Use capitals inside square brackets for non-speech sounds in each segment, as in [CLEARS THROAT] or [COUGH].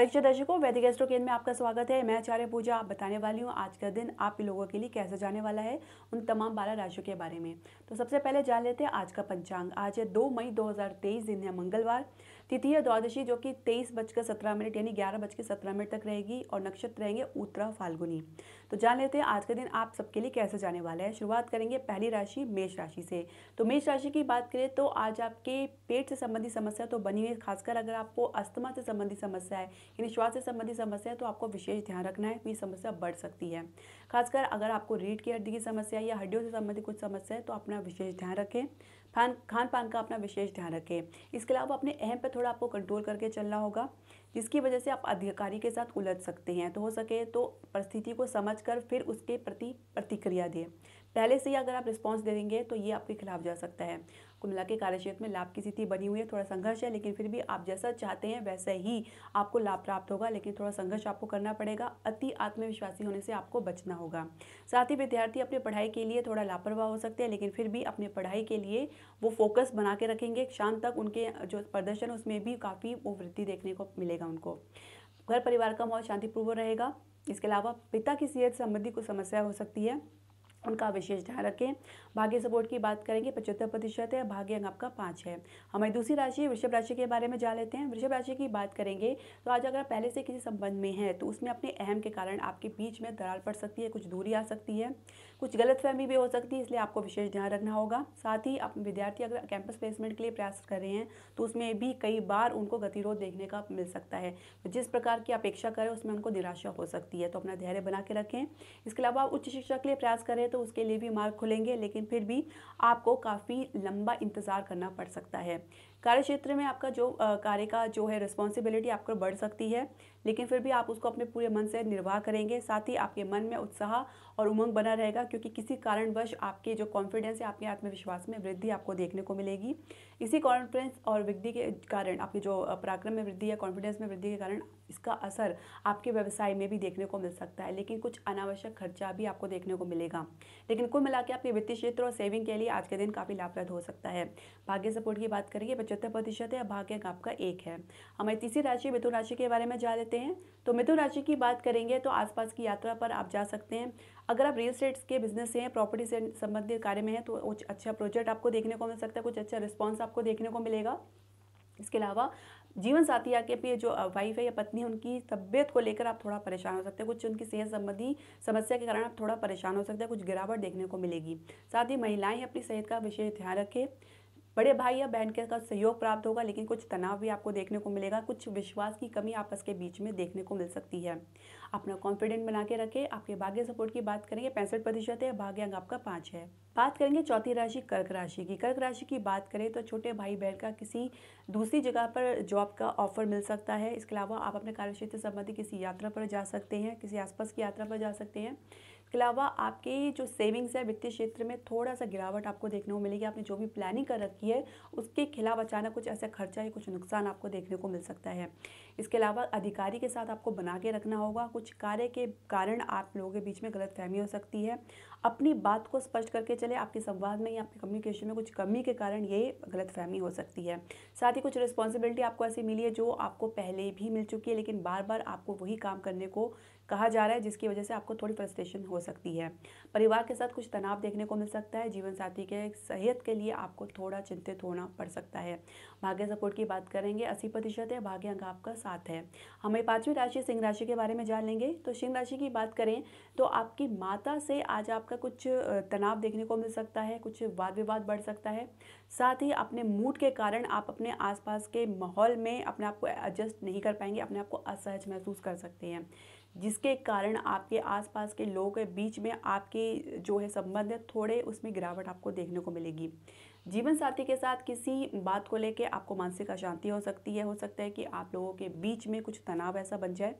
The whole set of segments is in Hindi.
परीक्षा दर्शकों वैदिक एस्ट्रो केंद्र में आपका स्वागत है मैं आचार्य पूजा आप बताने वाली हूँ आज का दिन आप लोगों के लिए कैसे जाने वाला है उन तमाम बारह राशियों के बारे में तो सबसे पहले जान लेते हैं आज का पंचांग आज है दो मई 2023 दिन है मंगलवार तिथि है द्वादशी जो कि तेईस बजकर सत्रह मिनट यानी ग्यारह बज के सत्रह मिनट तक रहेगी और नक्षत्र रहेंगे उत्तरा फाल्गुनी तो जान लेते हैं आज का दिन आप सबके लिए कैसे जाने वाला है शुरुआत करेंगे पहली राशि मेष राशि से तो मेष राशि की बात करें तो आज आपके पेट से संबंधित समस्या तो बनी हुई खासकर अगर आपको अस्थमा से संबंधित समस्या है यानी श्वास से संबंधित समस्या है तो आपको विशेष ध्यान रखना है कि तो समस्या बढ़ सकती है खासकर अगर आपको रीढ़ की हड्डी की समस्या या हड्डियों से संबंधित कुछ समस्या है तो अपना विशेष ध्यान रखें खान पान का अपना विशेष ध्यान रखें इसके अलावा अपने अहम पर थोड़ा आपको कंट्रोल करके चलना होगा जिसकी वजह से आप अधिकारी के साथ उलझ सकते हैं तो हो सके तो परिस्थिति को समझकर फिर उसके प्रति प्रतिक्रिया दें पहले से ही अगर आप रिस्पॉन्स दे देंगे तो ये आपके खिलाफ जा सकता है कुल मिला के कार्यक्षेत्र में लाभ की स्थिति बनी हुई है थोड़ा संघर्ष है लेकिन फिर भी आप जैसा चाहते हैं वैसे ही आपको लाभ प्राप्त होगा लेकिन थोड़ा संघर्ष आपको करना पड़ेगा अति आत्मविश्वासी होने से आपको बचना होगा साथ ही विद्यार्थी अपने पढ़ाई के लिए थोड़ा लापरवाह हो सकते हैं लेकिन फिर भी अपने पढ़ाई के लिए वो फोकस बना के रखेंगे शाम तक उनके जो प्रदर्शन उसमें भी काफ़ी वो वृद्धि देखने को मिलेगा उनको घर परिवार का माहौल शांतिपूर्वक रहेगा इसके अलावा पिता की सेहत संबंधी कुछ समस्या हो सकती है उनका विशेष ध्यान रखें भाग्य सपोर्ट की बात करेंगे पचहत्तर प्रतिशत है भाग्य अंग आपका पाँच है हमारी दूसरी राशि वृषभ राशि के बारे में जान लेते हैं वृषभ राशि की बात करेंगे तो आज अगर आप पहले से किसी संबंध में हैं तो उसमें अपने अहम के कारण आपके बीच में दरार पड़ सकती है कुछ दूरी आ सकती है कुछ गलतफहमी भी हो सकती है इसलिए आपको विशेष ध्यान रखना होगा साथ ही आप विद्यार्थी अगर कैंपस प्लेसमेंट के लिए प्रयास कर रहे हैं तो उसमें भी कई बार उनको गतिरोध देखने का मिल सकता है जिस प्रकार की अपेक्षा करें उसमें उनको निराशा हो सकती है तो अपना धैर्य बना के रखें इसके अलावा उच्च शिक्षा के लिए प्रयास करें तो उसके लिए भी मार्ग खुलेंगे लेकिन फिर भी आपको काफ़ी लंबा इंतज़ार करना पड़ सकता है कार्य क्षेत्र में आपका जो कार्य का जो है रिस्पॉन्सिबिलिटी आपको बढ़ सकती है लेकिन फिर भी आप उसको अपने पूरे मन से निर्वाह करेंगे साथ ही आपके मन में उत्साह और उमंग बना रहेगा क्योंकि किसी कारणवश आपके जो कॉन्फिडेंस है आपके आत्मविश्वास में वृद्धि आपको देखने को मिलेगी इसी कॉन्फिडेंस और वृद्धि के कारण आपके जो पराक्रम में वृद्धि या कॉन्फिडेंस में वृद्धि के कारण इसका असर आपके व्यवसाय में भी देखने को मिल सकता है लेकिन कुछ अनावश्यक खर्चा भी आपको देखने को मिलेगा लेकिन कुल मिला के आपके वित्तीय क्षेत्र और सेविंग के लिए आज के दिन काफ़ी लाभप्रद हो सकता है भाग्य सपोर्ट की बात करिए पचहत्तर प्रतिशत है भाग्य आपका एक है हमारी तीसरी राशि मिथुन राशि के बारे में जा लेते हैं तो मिथुन राशि की बात करेंगे तो आसपास की यात्रा पर आप जा सकते हैं अगर आप रियल स्टेट्स के बिजनेस से हैं प्रॉपर्टी से संबंधित कार्य में हैं तो कुछ अच्छा प्रोजेक्ट आपको देखने को मिल सकता है कुछ अच्छा रिस्पॉन्स आपको देखने को मिलेगा इसके अलावा जीवन साथी आके अपनी जो वाइफ है या पत्नी है उनकी तबीयत को लेकर आप थोड़ा परेशान हो सकते हैं कुछ उनकी सेहत संबंधी समस्या के कारण आप थोड़ा परेशान हो सकते हैं कुछ गिरावट देखने को मिलेगी साथ ही महिलाएं अपनी सेहत का विशेष ध्यान रखें बड़े भाई या बहन के साथ सहयोग प्राप्त होगा लेकिन कुछ तनाव भी आपको देखने को मिलेगा कुछ विश्वास की कमी आपस के बीच में देखने को मिल सकती है अपना कॉन्फिडेंट बना के रखें आपके भाग्य सपोर्ट की बात करेंगे पैंसठ प्रतिशत है भाग्य अंग आपका पाँच है बात करेंगे चौथी राशि कर्क राशि की कर्क राशि की बात करें तो छोटे भाई बहन का किसी दूसरी जगह पर जॉब का ऑफर मिल सकता है इसके अलावा आप अपने कार्यक्षेत्र से संबंधित किसी यात्रा पर जा सकते हैं किसी आसपास की यात्रा पर जा सकते हैं इसके अलावा आपकी जो सेविंग्स है वित्तीय क्षेत्र में थोड़ा सा गिरावट आपको देखने को मिलेगी आपने जो भी प्लानिंग कर रखी है उसके खिलाफ अचानक कुछ ऐसा खर्चा या कुछ नुकसान आपको देखने को मिल सकता है इसके अलावा अधिकारी के साथ आपको बना के रखना होगा कुछ कार्य के कारण आप लोगों के बीच में गलत फहमी हो सकती है अपनी बात को स्पष्ट करके चले आपके संवाद में या आपके कम्युनिकेशन में कुछ कमी के कारण ये गलत फहमी हो सकती है साथ ही कुछ रिस्पॉन्सिबिलिटी आपको ऐसी मिली है जो आपको पहले भी मिल चुकी है लेकिन बार बार आपको वही काम करने को कहा जा रहा है जिसकी वजह से आपको थोड़ी फ्रस्ट्रेशन हो सकती है परिवार के साथ कुछ तनाव देखने को मिल सकता है जीवन साथी के सेहत के लिए आपको थोड़ा चिंतित होना पड़ सकता है भाग्य सपोर्ट की बात करेंगे अस्सी प्रतिशत है भाग्य अंक आपका साथ है हमें पांचवी राशि सिंह राशि के बारे में जान लेंगे तो सिंह राशि की बात करें तो आपकी माता से आज आपका कुछ तनाव देखने को मिल सकता है कुछ वाद विवाद बढ़ सकता है साथ ही अपने मूड के कारण आप अपने आसपास के माहौल में अपने आप को एडजस्ट नहीं कर पाएंगे अपने आप को असहज महसूस कर सकते हैं जिसके कारण आपके आसपास के लोगों के बीच में आपके जो है संबंध है थोड़े उसमें गिरावट आपको देखने को मिलेगी जीवन साथी के साथ किसी बात को लेके आपको मानसिक अशांति हो सकती है हो सकता है कि आप लोगों के बीच में कुछ तनाव ऐसा बन जाए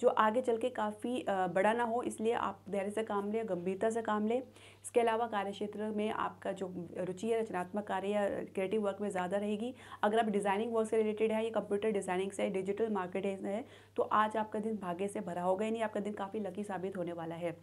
जो आगे चल के काफ़ी बड़ा ना हो इसलिए आप धैर्य से काम लें गंभीरता से काम लें इसके अलावा कार्य क्षेत्र में आपका जो रुचि है रचनात्मक कार्य या क्रिएटिव वर्क में ज़्यादा रहेगी अगर आप डिज़ाइनिंग वर्क से रिलेटेड है या कंप्यूटर डिज़ाइनिंग से डिजिटल मार्केटिंग से है तो आज आपका दिन भाग्य से भरा होगा यानी आपका दिन काफ़ी लकी साबित होने वाला है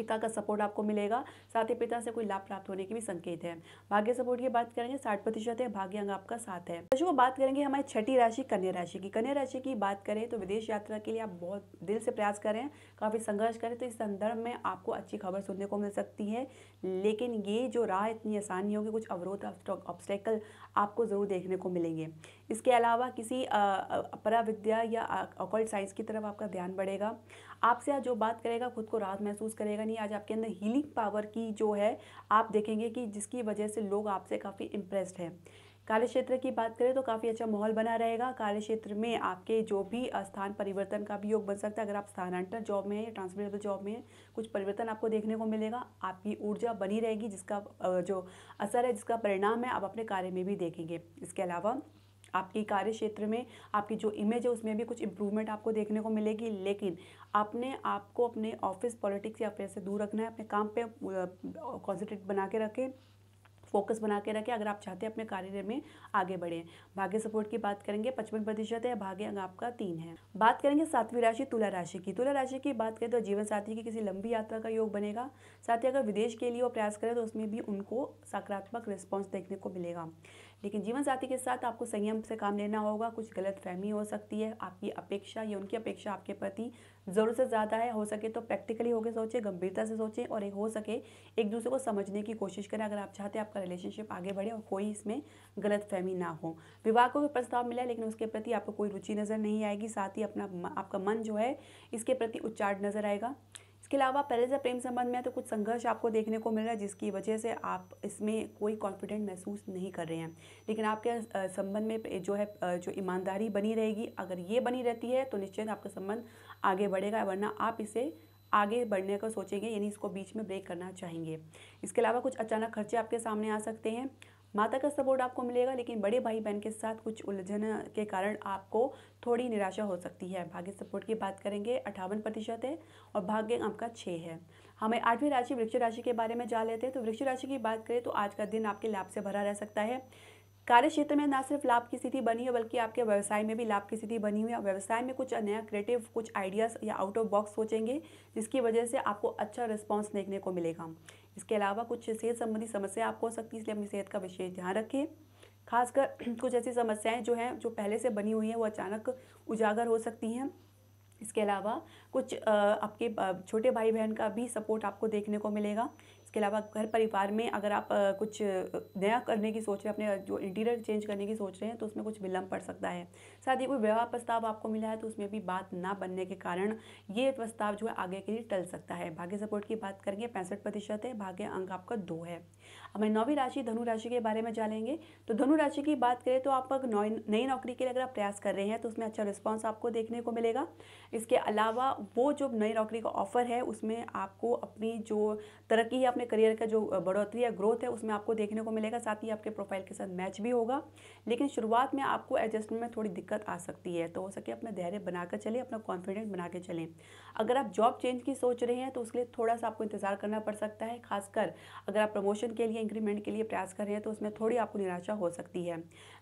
पिता का सपोर्ट आपको मिलेगा साथ ही पिता से कोई लाभ प्राप्त होने के भी संकेत है भाग्य सपोर्ट की बात करेंगे साठ प्रतिशत है भाग्य अंग आपका साथ है दर्शकों तो बात करेंगे हमारी छठी राशि कन्या राशि की कन्या राशि की बात करें तो विदेश यात्रा के लिए आप बहुत दिल से प्रयास करें काफ़ी संघर्ष करें तो इस संदर्भ में आपको अच्छी खबर सुनने को मिल सकती है लेकिन ये जो राह इतनी आसान नहीं होगी कुछ अवरोध ऑब्स्टेकल आपको ज़रूर देखने को मिलेंगे इसके अलावा किसी विद्या या अकॉल्ट साइंस की तरफ आपका ध्यान बढ़ेगा आपसे आज जो बात करेगा खुद को राहत महसूस करेगा नहीं आज आपके अंदर हीलिंग पावर की जो है आप देखेंगे कि जिसकी वजह से लोग आपसे काफ़ी इम्प्रेस्ड हैं कार्य क्षेत्र की बात करें तो काफ़ी अच्छा माहौल बना रहेगा कार्य क्षेत्र में आपके जो भी स्थान परिवर्तन का भी योग बन सकता है अगर आप स्थानांतर जॉब में हैं या ट्रांसफरेबल जॉब में हैं कुछ परिवर्तन आपको देखने को मिलेगा आपकी ऊर्जा बनी रहेगी जिसका जो असर है जिसका परिणाम है आप अपने कार्य में भी देखेंगे इसके अलावा आपकी कार्य क्षेत्र में आपकी जो इमेज है उसमें भी कुछ इम्प्रूवमेंट आपको देखने को मिलेगी लेकिन आपने आपको अपने ऑफिस पॉलिटिक्स या अफेयर से दूर रखना है अपने काम पे कॉन्सेंट्रेट बना के रखें फोकस बना के रखें अगर आप चाहते हैं अपने कार्य में आगे बढ़ें भाग्य सपोर्ट की बात करेंगे पचपन प्रतिशत है भाग्य अंग आपका तीन है बात करेंगे सातवीं राशि तुला राशि की तुला राशि की बात करें तो जीवन साथी की किसी लंबी यात्रा का योग बनेगा साथ ही अगर विदेश के लिए वो प्रयास करें तो उसमें भी उनको सकारात्मक रिस्पॉन्स देखने को मिलेगा लेकिन जीवन साथी के साथ आपको संयम से काम लेना होगा कुछ गलत फहमी हो सकती है आपकी अपेक्षा या उनकी अपेक्षा आपके प्रति जरूर से ज़्यादा है हो सके तो प्रैक्टिकली होकर सोचें गंभीरता से सोचें और हो सके एक दूसरे को समझने की कोशिश करें अगर आप चाहते हैं आपका रिलेशनशिप आगे बढ़े और कोई इसमें गलत फहमी ना हो विवाह को भी प्रस्ताव मिला लेकिन उसके प्रति आपको कोई रुचि नज़र नहीं आएगी साथ ही अपना आपका मन जो है इसके प्रति उच्चार्ड नज़र आएगा इसके अलावा पहले से प्रेम संबंध में तो कुछ संघर्ष आपको देखने को मिल रहा है जिसकी वजह से आप इसमें कोई कॉन्फिडेंट महसूस नहीं कर रहे हैं लेकिन आपके संबंध में जो है जो ईमानदारी बनी रहेगी अगर ये बनी रहती है तो निश्चित आपका संबंध आगे बढ़ेगा वरना आप इसे आगे बढ़ने का सोचेंगे यानी इसको बीच में ब्रेक करना चाहेंगे इसके अलावा कुछ अचानक खर्चे आपके सामने आ सकते हैं माता का सपोर्ट आपको मिलेगा लेकिन बड़े भाई बहन के साथ कुछ उलझन के कारण आपको थोड़ी निराशा हो सकती है भाग्य सपोर्ट की बात करेंगे अट्ठावन प्रतिशत है और भाग्य आपका छः है हमें आठवीं राशि वृक्ष राशि के बारे में जान लेते हैं तो वृक्ष राशि की बात करें तो आज का दिन आपके लाभ से भरा रह सकता है कार्य क्षेत्र में ना सिर्फ लाभ की स्थिति बनी है बल्कि आपके व्यवसाय में भी लाभ की स्थिति बनी हुई है व्यवसाय में कुछ नया क्रिएटिव कुछ आइडियाज़ या आउट ऑफ बॉक्स सोचेंगे जिसकी वजह से आपको अच्छा रिस्पॉन्स देखने को मिलेगा इसके अलावा कुछ सेहत संबंधी समस्याएं आपको हो सकती है इसलिए अपनी सेहत का विशेष ध्यान रखें खासकर [CLEARS THROAT] कुछ ऐसी समस्याएं जो हैं जो पहले से बनी हुई हैं वो अचानक उजागर हो सकती हैं इसके अलावा कुछ आपके छोटे भाई बहन का भी सपोर्ट आपको देखने को मिलेगा इसके अलावा घर परिवार में अगर आप कुछ नया करने की सोच रहे हैं अपने जो इंटीरियर चेंज करने की सोच रहे हैं तो उसमें कुछ विलम्ब पड़ सकता है साथ ही कोई विवाह प्रस्ताव आपको मिला है तो उसमें भी बात ना बनने के कारण ये प्रस्ताव जो है आगे के लिए टल सकता है भाग्य सपोर्ट की बात करेंगे पैंसठ प्रतिशत है भाग्य अंक आपका दो है अब हमें नौवीं राशि धनु राशि के बारे में जानेंगे तो धनु राशि की बात करें तो आप नई नौकरी के लिए अगर आप प्रयास कर रहे हैं तो उसमें अच्छा रिस्पॉन्स आपको देखने को मिलेगा इसके अलावा वो जो नई नौकरी का ऑफ़र है उसमें आपको अपनी जो तरक्की है अपने करियर का जो बढ़ोतरी या ग्रोथ है उसमें आपको देखने को मिलेगा साथ ही आपके प्रोफाइल के साथ मैच भी होगा लेकिन शुरुआत में आपको एडजस्टमेंट में थोड़ी दिक्कत आ सकती है तो हो सके अपना धैर्य बनाकर चलें अपना कॉन्फिडेंस बना के चलें अगर आप जॉब चेंज की सोच रहे हैं तो उसके लिए थोड़ा सा आपको इंतज़ार करना पड़ सकता है खासकर अगर आप प्रमोशन के लिए इंक्रीमेंट के लिए प्रयास कर रहे हैं तो उसमें थोड़ी आपको निराशा हो सकती है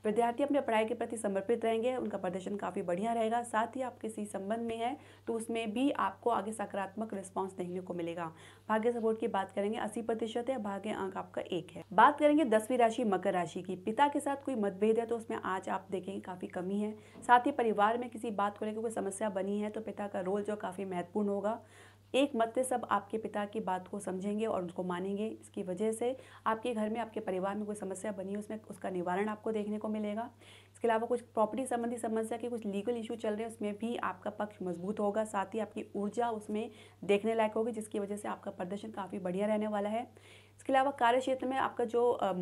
विद्यार्थी अपने पढ़ाई के प्रति समर्पित रहेंगे उनका प्रदर्शन काफ़ी बढ़िया रहेगा साथ ही आप किसी संबंध में हैं तो उसमें भी आपको आगे सकारात्मक रिस्पॉन्स देखने को मिलेगा भाग्य सपोर्ट की बात करेंगे अस्सी प्रतिशत है भाग्य अंक आपका एक है बात करेंगे दसवीं राशि मकर राशि की पिता के साथ कोई मतभेद है तो उसमें आज आप देखेंगे काफ़ी कमी है साथ ही परिवार में किसी बात को लेकर कोई समस्या बनी है तो पिता का रोल जो काफ़ी महत्वपूर्ण होगा एक मत से सब आपके पिता की बात को समझेंगे और उसको मानेंगे इसकी वजह से आपके घर में आपके परिवार में कोई समस्या बनी है उसमें उसका निवारण आपको देखने को मिलेगा इसके अलावा कुछ प्रॉपर्टी संबंधी समस्या के कुछ लीगल इशू चल रहे हैं उसमें भी आपका पक्ष मजबूत होगा साथ ही आपकी ऊर्जा उसमें देखने लायक होगी जिसकी वजह से आपका प्रदर्शन काफ़ी बढ़िया रहने वाला है इसके अलावा कार्य क्षेत्र में आपका जो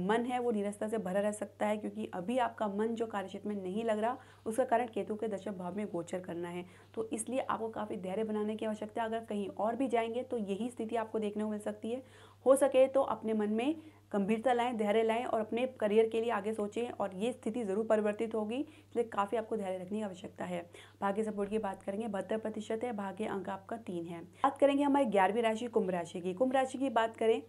मन है वो निरस्ता से भरा रह सकता है क्योंकि अभी आपका मन जो कार्य क्षेत्र में नहीं लग रहा उसका कारण केतु के दशम भाव में गोचर करना है तो इसलिए आपको काफ़ी धैर्य बनाने की आवश्यकता है अगर कहीं और भी जाएंगे तो यही स्थिति आपको देखने को मिल सकती है हो सके तो अपने मन में गंभीरता लाएं धैर्य लाएं और अपने करियर के लिए आगे सोचें और ये स्थिति ज़रूर परिवर्तित होगी इसलिए काफ़ी आपको धैर्य रखने की आवश्यकता है भाग्य सपोर्ट की बात करेंगे बहत्तर प्रतिशत है भाग्य अंक आपका तीन है बात करेंगे हमारी ग्यारहवीं राशि कुंभ राशि की कुंभ राशि की बात करें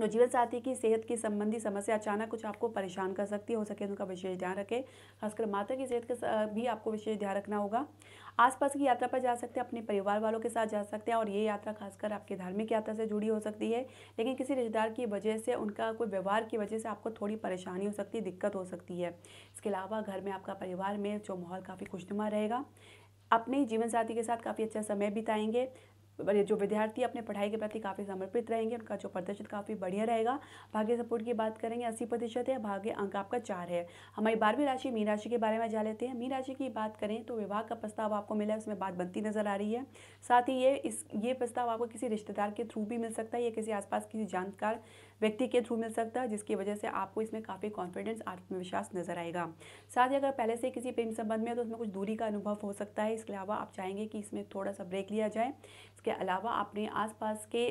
तो जीवन साथी की सेहत की संबंधी समस्या अचानक कुछ आपको परेशान कर सकती है हो सके तो उनका विशेष ध्यान रखें खासकर माता की सेहत का भी आपको विशेष ध्यान रखना होगा आसपास की यात्रा पर जा सकते हैं अपने परिवार वालों के साथ जा सकते हैं और ये यात्रा खासकर आपके धार्मिक यात्रा से जुड़ी हो सकती है लेकिन किसी रिश्तेदार की वजह से उनका कोई व्यवहार की वजह से आपको थोड़ी परेशानी हो सकती है दिक्कत हो सकती है इसके अलावा घर में आपका परिवार में जो माहौल काफ़ी खुशनुमा रहेगा अपने जीवन साथी के साथ काफ़ी अच्छा समय बिताएंगे जो विद्यार्थी अपने पढ़ाई के प्रति काफ़ी समर्पित रहेंगे उनका जो प्रदर्शन काफ़ी बढ़िया रहेगा भाग्य सपोर्ट की बात करेंगे अस्सी प्रतिशत है भाग्य अंक आपका चार है हमारी बारहवीं राशि मीन राशि के बारे में जान लेते हैं मीन राशि की बात करें तो विवाह का प्रस्ताव आपको मिला है उसमें बात बनती नजर आ रही है साथ ही ये इस ये प्रस्ताव आपको किसी रिश्तेदार के थ्रू भी मिल सकता है या किसी आसपास किसी जानकार व्यक्ति के थ्रू मिल सकता है जिसकी वजह से आपको इसमें काफ़ी कॉन्फिडेंस आत्मविश्वास नजर आएगा साथ ही अगर पहले से किसी प्रेम संबंध में है तो उसमें कुछ दूरी का अनुभव हो सकता है इसके अलावा आप चाहेंगे कि इसमें थोड़ा सा ब्रेक लिया जाए इसके अलावा आपने आसपास के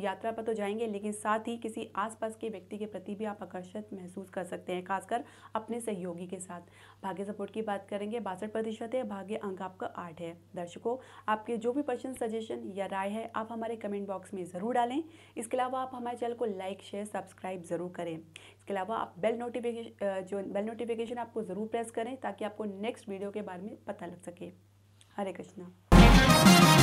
यात्रा पर तो जाएंगे लेकिन साथ ही किसी आसपास के व्यक्ति के प्रति भी आप आकर्षित महसूस कर सकते हैं खासकर अपने सहयोगी के साथ भाग्य सपोर्ट की बात करेंगे बासठ प्रतिशत है भाग्य अंक आपका आठ है दर्शकों आपके जो भी प्रश्न सजेशन या राय है आप हमारे कमेंट बॉक्स में ज़रूर डालें इसके अलावा आप हमारे चैनल को लाइक शेयर सब्सक्राइब ज़रूर करें इसके अलावा आप बेल नोटिफिकेशन जो बेल नोटिफिकेशन आपको ज़रूर प्रेस करें ताकि आपको नेक्स्ट वीडियो के बारे में पता लग सके हरे कृष्णा